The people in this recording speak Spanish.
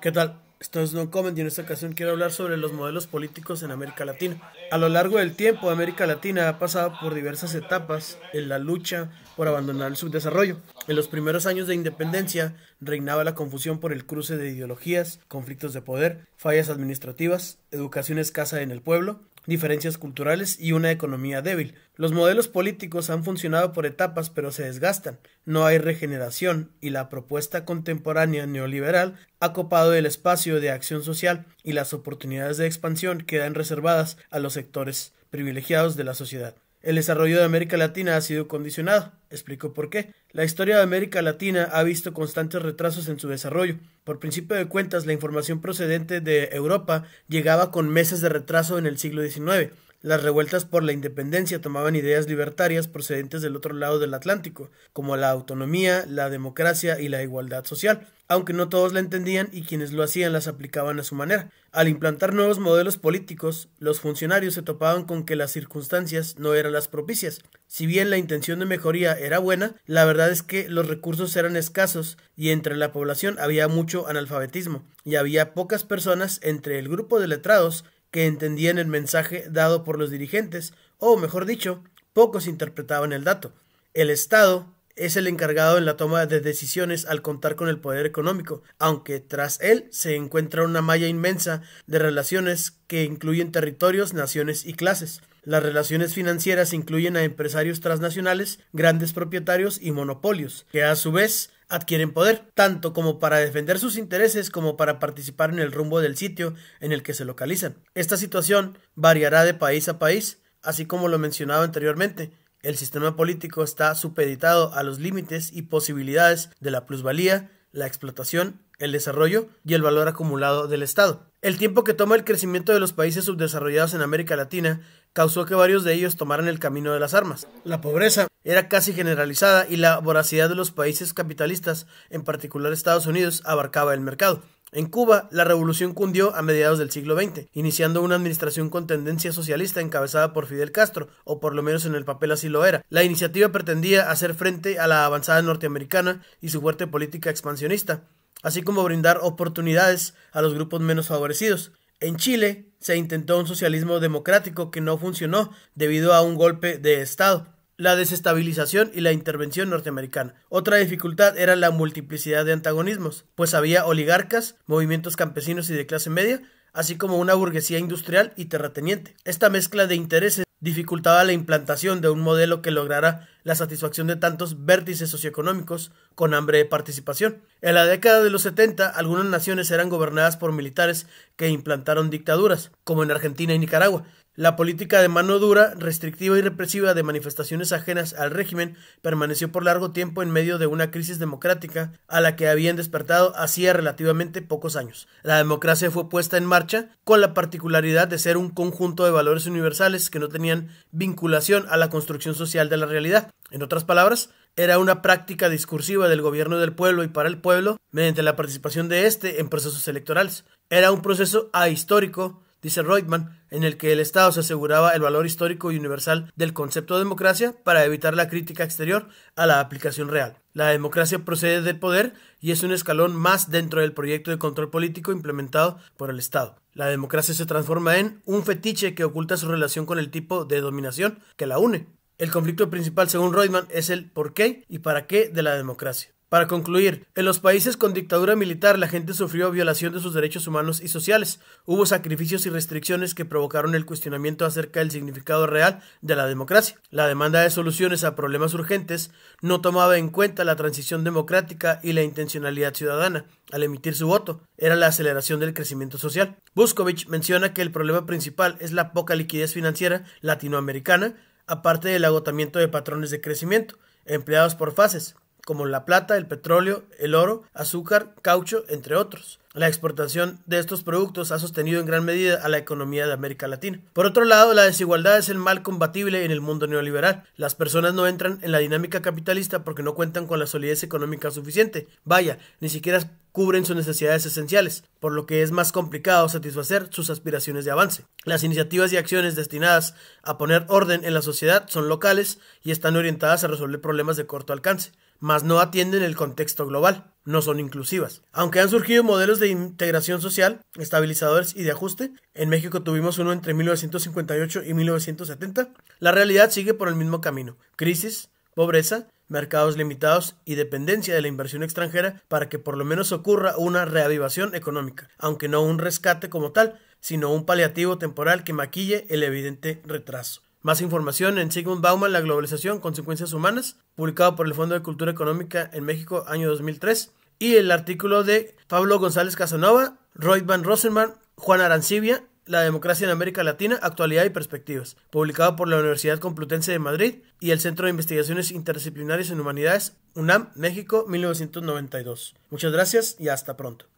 ¿Qué tal? Esto es No Comment y en esta ocasión quiero hablar sobre los modelos políticos en América Latina. A lo largo del tiempo, América Latina ha pasado por diversas etapas en la lucha por abandonar el subdesarrollo. En los primeros años de independencia reinaba la confusión por el cruce de ideologías, conflictos de poder, fallas administrativas, educación escasa en el pueblo, diferencias culturales y una economía débil. Los modelos políticos han funcionado por etapas pero se desgastan, no hay regeneración y la propuesta contemporánea neoliberal ha copado el espacio de acción social y las oportunidades de expansión quedan reservadas a los sectores privilegiados de la sociedad. El desarrollo de América Latina ha sido condicionado. explico por qué. La historia de América Latina ha visto constantes retrasos en su desarrollo. Por principio de cuentas, la información procedente de Europa llegaba con meses de retraso en el siglo XIX las revueltas por la independencia tomaban ideas libertarias procedentes del otro lado del Atlántico, como la autonomía, la democracia y la igualdad social, aunque no todos la entendían y quienes lo hacían las aplicaban a su manera. Al implantar nuevos modelos políticos, los funcionarios se topaban con que las circunstancias no eran las propicias. Si bien la intención de mejoría era buena, la verdad es que los recursos eran escasos y entre la población había mucho analfabetismo, y había pocas personas entre el grupo de letrados que entendían el mensaje dado por los dirigentes, o mejor dicho, pocos interpretaban el dato. El Estado es el encargado en la toma de decisiones al contar con el poder económico, aunque tras él se encuentra una malla inmensa de relaciones que incluyen territorios, naciones y clases. Las relaciones financieras incluyen a empresarios transnacionales, grandes propietarios y monopolios, que a su vez adquieren poder, tanto como para defender sus intereses como para participar en el rumbo del sitio en el que se localizan. Esta situación variará de país a país, así como lo mencionaba anteriormente. El sistema político está supeditado a los límites y posibilidades de la plusvalía, la explotación, el desarrollo y el valor acumulado del Estado. El tiempo que toma el crecimiento de los países subdesarrollados en América Latina causó que varios de ellos tomaran el camino de las armas. La pobreza era casi generalizada y la voracidad de los países capitalistas, en particular Estados Unidos, abarcaba el mercado. En Cuba, la revolución cundió a mediados del siglo XX, iniciando una administración con tendencia socialista encabezada por Fidel Castro, o por lo menos en el papel así lo era. La iniciativa pretendía hacer frente a la avanzada norteamericana y su fuerte política expansionista, así como brindar oportunidades a los grupos menos favorecidos. En Chile se intentó un socialismo democrático que no funcionó debido a un golpe de Estado la desestabilización y la intervención norteamericana. Otra dificultad era la multiplicidad de antagonismos, pues había oligarcas, movimientos campesinos y de clase media, así como una burguesía industrial y terrateniente. Esta mezcla de intereses dificultaba la implantación de un modelo que lograra la satisfacción de tantos vértices socioeconómicos con hambre de participación. En la década de los 70, algunas naciones eran gobernadas por militares que implantaron dictaduras, como en Argentina y Nicaragua, la política de mano dura, restrictiva y represiva de manifestaciones ajenas al régimen permaneció por largo tiempo en medio de una crisis democrática a la que habían despertado hacía relativamente pocos años. La democracia fue puesta en marcha con la particularidad de ser un conjunto de valores universales que no tenían vinculación a la construcción social de la realidad. En otras palabras, era una práctica discursiva del gobierno del pueblo y para el pueblo mediante la participación de éste en procesos electorales. Era un proceso ahistórico dice Reutemann, en el que el Estado se aseguraba el valor histórico y universal del concepto de democracia para evitar la crítica exterior a la aplicación real. La democracia procede del poder y es un escalón más dentro del proyecto de control político implementado por el Estado. La democracia se transforma en un fetiche que oculta su relación con el tipo de dominación que la une. El conflicto principal, según Reutemann, es el por qué y para qué de la democracia. Para concluir, en los países con dictadura militar la gente sufrió violación de sus derechos humanos y sociales, hubo sacrificios y restricciones que provocaron el cuestionamiento acerca del significado real de la democracia. La demanda de soluciones a problemas urgentes no tomaba en cuenta la transición democrática y la intencionalidad ciudadana al emitir su voto, era la aceleración del crecimiento social. Buscovich menciona que el problema principal es la poca liquidez financiera latinoamericana, aparte del agotamiento de patrones de crecimiento, empleados por fases como la plata, el petróleo, el oro, azúcar, caucho, entre otros. La exportación de estos productos ha sostenido en gran medida a la economía de América Latina. Por otro lado, la desigualdad es el mal combatible en el mundo neoliberal. Las personas no entran en la dinámica capitalista porque no cuentan con la solidez económica suficiente. Vaya, ni siquiera cubren sus necesidades esenciales, por lo que es más complicado satisfacer sus aspiraciones de avance. Las iniciativas y acciones destinadas a poner orden en la sociedad son locales y están orientadas a resolver problemas de corto alcance, mas no atienden el contexto global, no son inclusivas. Aunque han surgido modelos de integración social, estabilizadores y de ajuste, en México tuvimos uno entre 1958 y 1970, la realidad sigue por el mismo camino, crisis, pobreza, mercados limitados y dependencia de la inversión extranjera para que por lo menos ocurra una reavivación económica, aunque no un rescate como tal, sino un paliativo temporal que maquille el evidente retraso. Más información en Sigmund Bauman, La globalización, consecuencias humanas, publicado por el Fondo de Cultura Económica en México, año 2003, y el artículo de Pablo González Casanova, Roy Van Rosenman, Juan Arancibia la democracia en América Latina, actualidad y perspectivas, publicado por la Universidad Complutense de Madrid y el Centro de Investigaciones Interdisciplinarias en Humanidades, UNAM, México, 1992. Muchas gracias y hasta pronto.